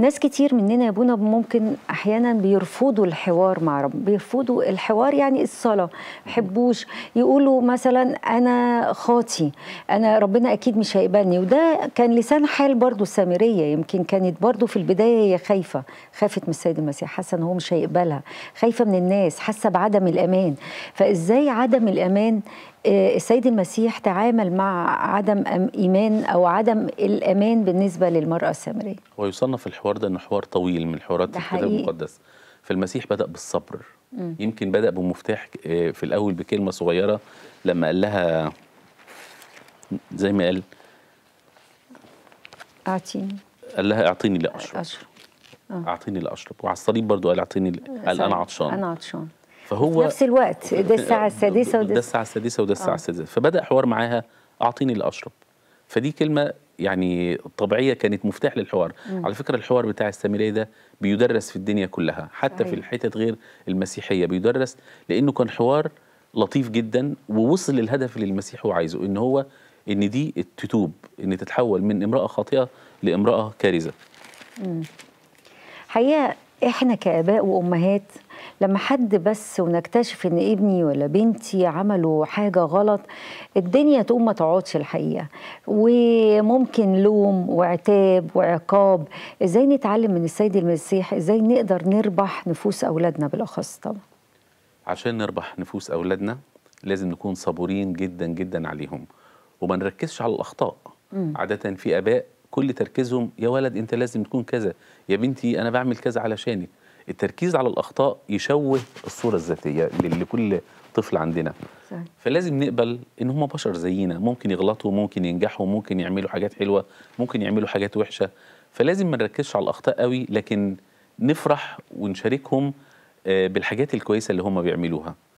ناس كتير مننا يا بونا ممكن احيانا بيرفضوا الحوار مع رب بيرفضوا الحوار يعني الصلاه بيحبوش يقولوا مثلا انا خاطي انا ربنا اكيد مش هيقبلني وده كان لسان حال برضو السامريه يمكن كانت برضو في البدايه هي خايفه خافت من السيد المسيح حاسه ان هو مش هيقبلها خايفه من الناس حاسه بعدم الامان فازاي عدم الامان آه، السيد المسيح تعامل مع عدم ايمان او عدم الامان بالنسبه للمراه السامريه ويصنف الحوار ده انه حوار طويل من حوارات الكتاب المقدس فالمسيح بدا بالصبر م. يمكن بدا بمفتاح آه، في الاول بكلمه صغيره لما قال لها زي ما قال اعطيني قال لها اعطيني لاشرب اشرب آه. اعطيني لاشرب وعلى الصليب برضه قال اعطيني قال انا عطشان انا عطشان فهو في نفس الوقت ده الساعه السادسه وده الساعه السادسه وده الساعه السادسه فبدا حوار معاها اعطيني اللي اشرب فدي كلمه يعني طبيعيه كانت مفتاح للحوار مم. على فكره الحوار بتاع السامريه ده بيدرس في الدنيا كلها حتى صحيح. في الحتت غير المسيحيه بيدرس لانه كان حوار لطيف جدا ووصل للهدف اللي المسيح هو عايزه ان هو ان دي التتوب ان تتحول من امراه خاطئه لامراه كارزه مم. حقيقه احنا كاباء وامهات لما حد بس ونكتشف ان ابني ولا بنتي عملوا حاجه غلط الدنيا تقوم ما تقعدش الحقيقه وممكن لوم وعتاب وعقاب ازاي نتعلم من السيد المسيح ازاي نقدر نربح نفوس اولادنا بالاخص طبعا عشان نربح نفوس اولادنا لازم نكون صبورين جدا جدا عليهم وما نركزش على الاخطاء مم. عاده في اباء كل تركيزهم يا ولد انت لازم تكون كذا يا بنتي انا بعمل كذا علشانك التركيز على الاخطاء يشوه الصوره الذاتيه لكل طفل عندنا فلازم نقبل ان هم بشر زينا ممكن يغلطوا ممكن ينجحوا ممكن يعملوا حاجات حلوه ممكن يعملوا حاجات وحشه فلازم ما نركزش على الاخطاء قوي لكن نفرح ونشاركهم آه، بالحاجات الكويسه اللي هم بيعملوها